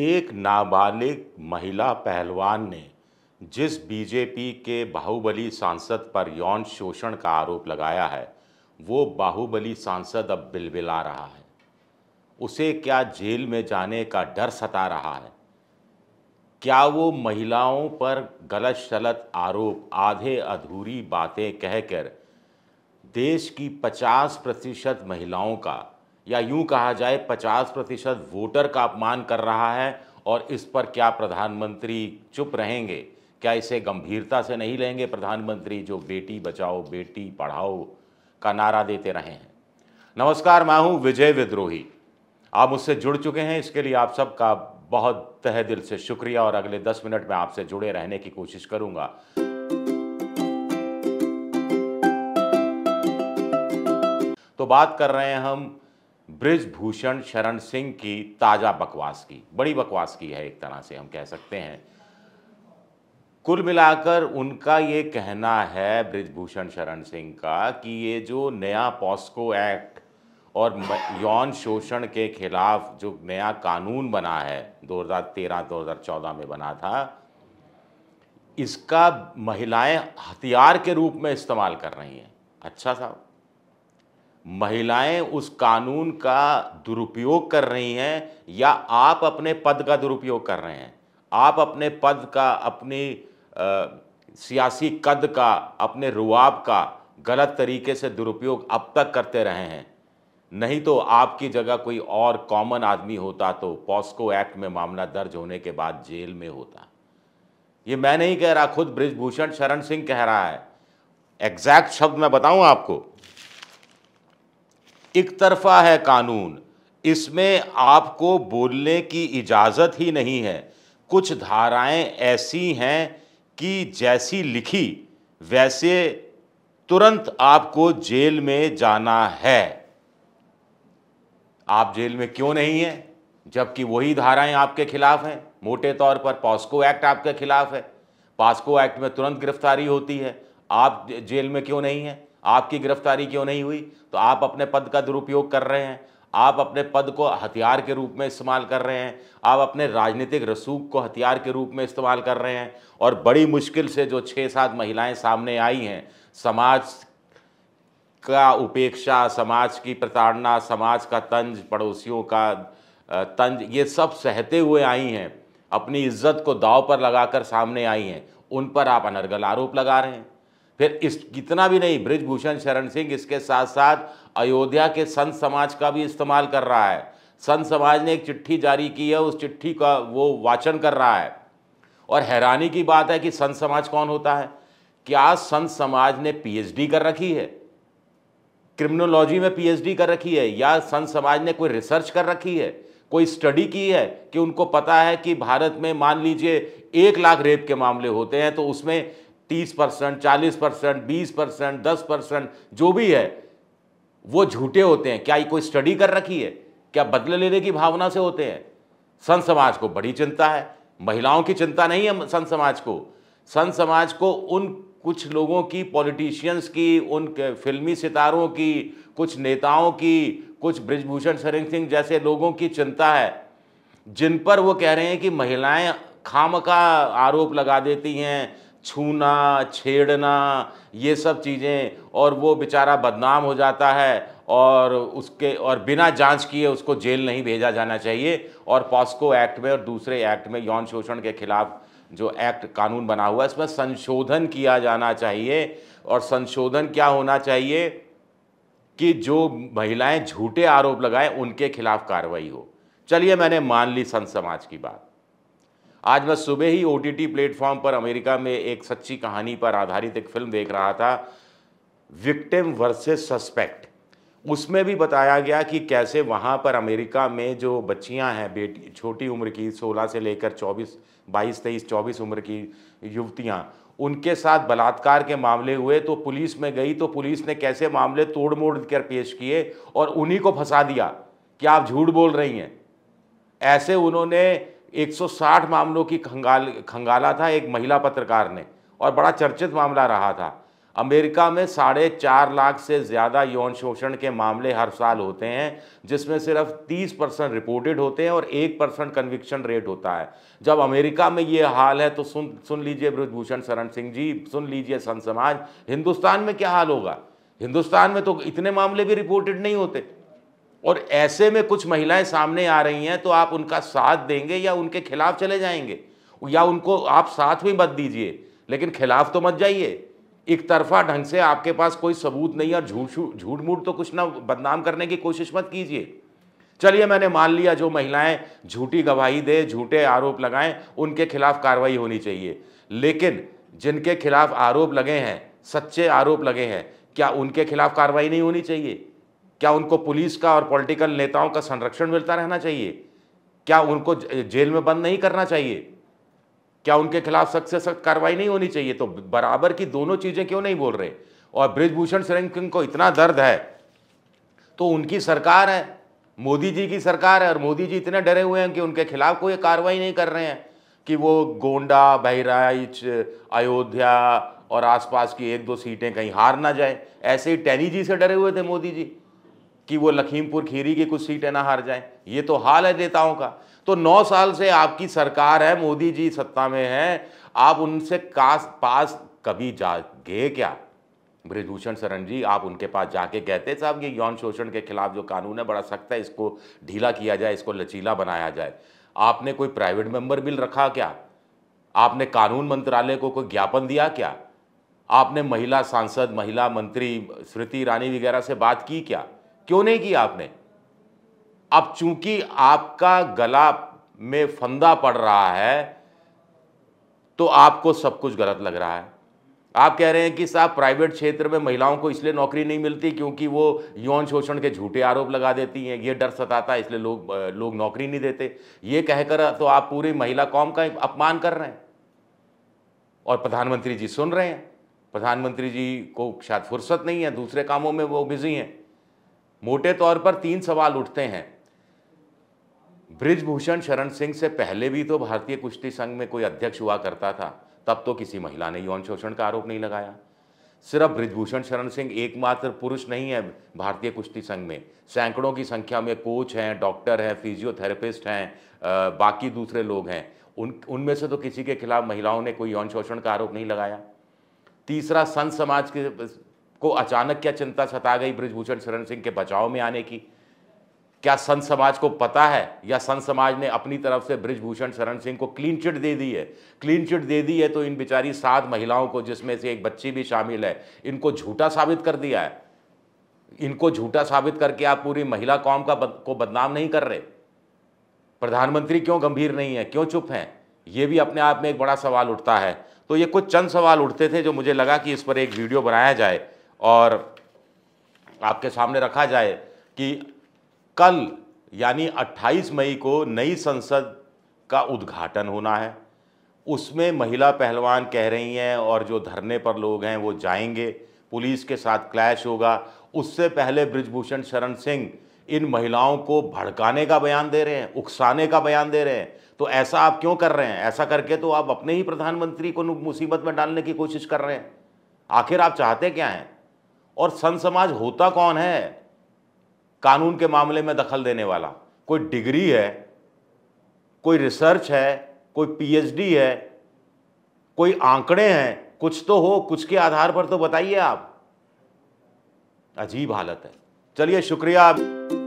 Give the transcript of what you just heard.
एक नाबालिग महिला पहलवान ने जिस बीजेपी के बाहुबली सांसद पर यौन शोषण का आरोप लगाया है वो बाहुबली सांसद अब बिलबिला रहा है उसे क्या जेल में जाने का डर सता रहा है क्या वो महिलाओं पर गलत शलत आरोप आधे अधूरी बातें कहकर देश की 50 प्रतिशत महिलाओं का या यूं कहा जाए 50 प्रतिशत वोटर का अपमान कर रहा है और इस पर क्या प्रधानमंत्री चुप रहेंगे क्या इसे गंभीरता से नहीं लेंगे प्रधानमंत्री जो बेटी बचाओ बेटी पढ़ाओ का नारा देते रहे हैं नमस्कार मैं हूं विजय विद्रोही आप मुझसे जुड़ चुके हैं इसके लिए आप सबका बहुत तह दिल से शुक्रिया और अगले दस मिनट में आपसे जुड़े रहने की कोशिश करूंगा तो बात कर रहे हैं हम ब्रिजभूषण शरण सिंह की ताज़ा बकवास की बड़ी बकवास की है एक तरह से हम कह सकते हैं कुल मिलाकर उनका ये कहना है ब्रिजभूषण शरण सिंह का कि ये जो नया पॉस्को एक्ट और यौन शोषण के खिलाफ जो नया कानून बना है 2013 2014 में बना था इसका महिलाएं हथियार के रूप में इस्तेमाल कर रही हैं अच्छा साहब महिलाएं उस कानून का दुरुपयोग कर रही हैं या आप अपने पद का दुरुपयोग कर रहे हैं आप अपने पद का अपनी आ, सियासी कद का अपने रुआब का गलत तरीके से दुरुपयोग अब तक करते रहे हैं नहीं तो आपकी जगह कोई और कॉमन आदमी होता तो पॉस्को एक्ट में मामला दर्ज होने के बाद जेल में होता ये मैं नहीं कह रहा खुद ब्रिजभूषण शरण सिंह कह रहा है एग्जैक्ट शब्द मैं बताऊं आपको एक तरफा है कानून इसमें आपको बोलने की इजाज़त ही नहीं है कुछ धाराएं ऐसी हैं कि जैसी लिखी वैसे तुरंत आपको जेल में जाना है आप जेल में क्यों नहीं हैं जबकि वही धाराएं आपके खिलाफ हैं मोटे तौर पर पॉस्को एक्ट आपके खिलाफ है पॉस्को एक्ट में तुरंत गिरफ्तारी होती है आप जेल में क्यों नहीं हैं आपकी गिरफ्तारी क्यों नहीं हुई तो आप अपने पद का दुरुपयोग कर रहे हैं आप अपने पद को हथियार के रूप में इस्तेमाल कर रहे हैं आप अपने राजनीतिक रसूख को हथियार के रूप में इस्तेमाल कर रहे हैं और बड़ी मुश्किल से जो छः सात महिलाएं सामने आई हैं समाज का उपेक्षा समाज की प्रताड़ना समाज का तंज पड़ोसियों का तंज ये सब सहते हुए आई हैं अपनी इज्जत को दाव पर लगाकर सामने आई हैं उन पर आप अनर्गल आरोप लगा रहे हैं फिर इस कितना भी नहीं ब्रिजभूषण शरण सिंह इसके साथ साथ अयोध्या के संत समाज का भी इस्तेमाल कर रहा है संत समाज ने एक चिट्ठी जारी की है उस चिट्ठी का वो वाचन कर रहा है और हैरानी की बात है कि संत समाज कौन होता है क्या संत समाज ने पीएचडी कर रखी है क्रिमिनोलॉजी में पीएचडी कर रखी है या संत समाज ने कोई रिसर्च कर रखी है कोई स्टडी की है कि उनको पता है कि भारत में मान लीजिए एक लाख रेप के मामले होते हैं तो उसमें तीस परसेंट चालीस परसेंट बीस परसेंट दस परसेंट जो भी है वो झूठे होते हैं क्या ये कोई स्टडी कर रखी है क्या बदले लेने की भावना से होते हैं सन समाज को बड़ी चिंता है महिलाओं की चिंता नहीं है सन समाज को सन समाज को उन कुछ लोगों की पॉलिटिशियंस की उन फिल्मी सितारों की कुछ नेताओं की कुछ ब्रिजभूषण सरिंग सिंह जैसे लोगों की चिंता है जिन पर वो कह रहे हैं कि महिलाएं खाम का आरोप लगा देती हैं छूना छेड़ना ये सब चीज़ें और वो बेचारा बदनाम हो जाता है और उसके और बिना जांच किए उसको जेल नहीं भेजा जाना चाहिए और पॉस्को एक्ट में और दूसरे एक्ट में यौन शोषण के खिलाफ जो एक्ट कानून बना हुआ है इसमें संशोधन किया जाना चाहिए और संशोधन क्या होना चाहिए कि जो महिलाएं झूठे आरोप लगाएं उनके खिलाफ कार्रवाई हो चलिए मैंने मान ली संत समाज की बात आज मैं सुबह ही ओ टी प्लेटफॉर्म पर अमेरिका में एक सच्ची कहानी पर आधारित एक फिल्म देख रहा था विक्टिम वर्सेस सस्पेक्ट उसमें भी बताया गया कि कैसे वहाँ पर अमेरिका में जो बच्चियाँ हैं बेटी छोटी उम्र की 16 से लेकर 24 22 तेईस 24 उम्र की युवतियाँ उनके साथ बलात्कार के मामले हुए तो पुलिस में गई तो पुलिस ने कैसे मामले तोड़ मोड़ कर पेश किए और उन्हीं को फंसा दिया कि आप झूठ बोल रही हैं ऐसे उन्होंने 160 मामलों की खंगाल खंगाला था एक महिला पत्रकार ने और बड़ा चर्चित मामला रहा था अमेरिका में साढ़े चार लाख से ज़्यादा यौन शोषण के मामले हर साल होते हैं जिसमें सिर्फ 30 परसेंट रिपोर्टेड होते हैं और एक परसेंट कन्विक्शन रेट होता है जब अमेरिका में ये हाल है तो सुन सुन लीजिए ब्रजभूषण शरण सिंह जी सुन लीजिए सन समाज हिंदुस्तान में क्या हाल होगा हिंदुस्तान में तो इतने मामले भी रिपोर्टेड नहीं होते और ऐसे में कुछ महिलाएं सामने आ रही हैं तो आप उनका साथ देंगे या उनके खिलाफ चले जाएंगे या उनको आप साथ भी मत दीजिए लेकिन खिलाफ तो मत जाइए एक तरफा ढंग से आपके पास कोई सबूत नहीं और झूठ झूठ मूठ तो कुछ ना बदनाम करने की कोशिश मत कीजिए चलिए मैंने मान लिया जो महिलाएं झूठी गवाही दे झूठे आरोप लगाएं उनके खिलाफ कार्रवाई होनी चाहिए लेकिन जिनके खिलाफ आरोप लगे हैं सच्चे आरोप लगे हैं क्या उनके खिलाफ कार्रवाई नहीं होनी चाहिए क्या उनको पुलिस का और पॉलिटिकल नेताओं का संरक्षण मिलता रहना चाहिए क्या उनको जेल में बंद नहीं करना चाहिए क्या उनके खिलाफ सख्त से सख्त कार्रवाई नहीं होनी चाहिए तो बराबर की दोनों चीज़ें क्यों नहीं बोल रहे और ब्रिजभूषण सिंह को इतना दर्द है तो उनकी सरकार है मोदी जी की सरकार है और मोदी जी इतने डरे हुए हैं कि उनके खिलाफ कोई कार्रवाई नहीं कर रहे हैं कि वो गोंडा बहराइच अयोध्या और आसपास की एक दो सीटें कहीं हार ना जाए ऐसे ही टैनी जी से डरे हुए थे मोदी जी कि वो लखीमपुर खीरी की कुछ सीटें ना हार जाएं ये तो हाल है नेताओं का तो नौ साल से आपकी सरकार है मोदी जी सत्ता में हैं आप उनसे कास पास कभी जा गए क्या ब्रजभूषण शरण जी आप उनके पास जाके कहते साहब ये यौन शोषण के खिलाफ जो कानून है बड़ा सख्त है इसको ढीला किया जाए इसको लचीला बनाया जाए आपने कोई प्राइवेट मेंबर बिल रखा क्या आपने कानून मंत्रालय को कोई ज्ञापन दिया क्या आपने महिला सांसद महिला मंत्री स्मृति ईरानी वगैरह से बात की क्या क्यों नहीं किया आपने अब चूंकि आपका गला में फंदा पड़ रहा है तो आपको सब कुछ गलत लग रहा है आप कह रहे हैं कि साहब प्राइवेट क्षेत्र में महिलाओं को इसलिए नौकरी नहीं मिलती क्योंकि वो यौन शोषण के झूठे आरोप लगा देती हैं ये डर सताता है इसलिए लोग लोग नौकरी नहीं देते ये कहकर तो आप पूरी महिला कौम का अपमान कर रहे हैं और प्रधानमंत्री जी सुन रहे हैं प्रधानमंत्री जी को शायद फुर्सत नहीं है दूसरे कामों में वो बिजी हैं मोटे तौर पर तीन सवाल उठते हैं ब्रिजभूषण शरण सिंह से पहले भी तो भारतीय कुश्ती संघ में कोई अध्यक्ष हुआ करता था तब तो किसी महिला ने यौन शोषण का आरोप नहीं लगाया सिर्फ ब्रिजभूषण शरण सिंह एकमात्र पुरुष नहीं है भारतीय कुश्ती संघ में सैकड़ों की संख्या में कोच हैं डॉक्टर हैं फिजियोथेरेपिस्ट हैं बाकी दूसरे लोग हैं उन उनमें से तो किसी के खिलाफ महिलाओं ने कोई यौन शोषण का आरोप नहीं लगाया तीसरा संत समाज के को अचानक क्या चिंता सता गई ब्रजभूषण शरण सिंह के बचाव में आने की क्या संत समाज को पता है या संत समाज ने अपनी तरफ से ब्रिजभूषण शरण सिंह को क्लीन चिट दे दी है क्लीन चिट दे दी है तो इन बेचारी सात महिलाओं को जिसमें से एक बच्ची भी शामिल है इनको झूठा साबित कर दिया है इनको झूठा साबित करके आप पूरी महिला कौम का बद, को बदनाम नहीं कर रहे प्रधानमंत्री क्यों गंभीर नहीं है क्यों चुप हैं ये भी अपने आप में एक बड़ा सवाल उठता है तो ये कुछ चंद सवाल उठते थे जो मुझे लगा कि इस पर एक वीडियो बनाया जाए और आपके सामने रखा जाए कि कल यानी 28 मई को नई संसद का उद्घाटन होना है उसमें महिला पहलवान कह रही हैं और जो धरने पर लोग हैं वो जाएंगे पुलिस के साथ क्लैश होगा उससे पहले ब्रिजभूषण शरण सिंह इन महिलाओं को भड़काने का बयान दे रहे हैं उकसाने का बयान दे रहे हैं तो ऐसा आप क्यों कर रहे हैं ऐसा करके तो आप अपने ही प्रधानमंत्री को मुसीबत में डालने की कोशिश कर रहे हैं आखिर आप चाहते क्या हैं और सन समाज होता कौन है कानून के मामले में दखल देने वाला कोई डिग्री है कोई रिसर्च है कोई पीएचडी है कोई आंकड़े हैं कुछ तो हो कुछ के आधार पर तो बताइए आप अजीब हालत है चलिए शुक्रिया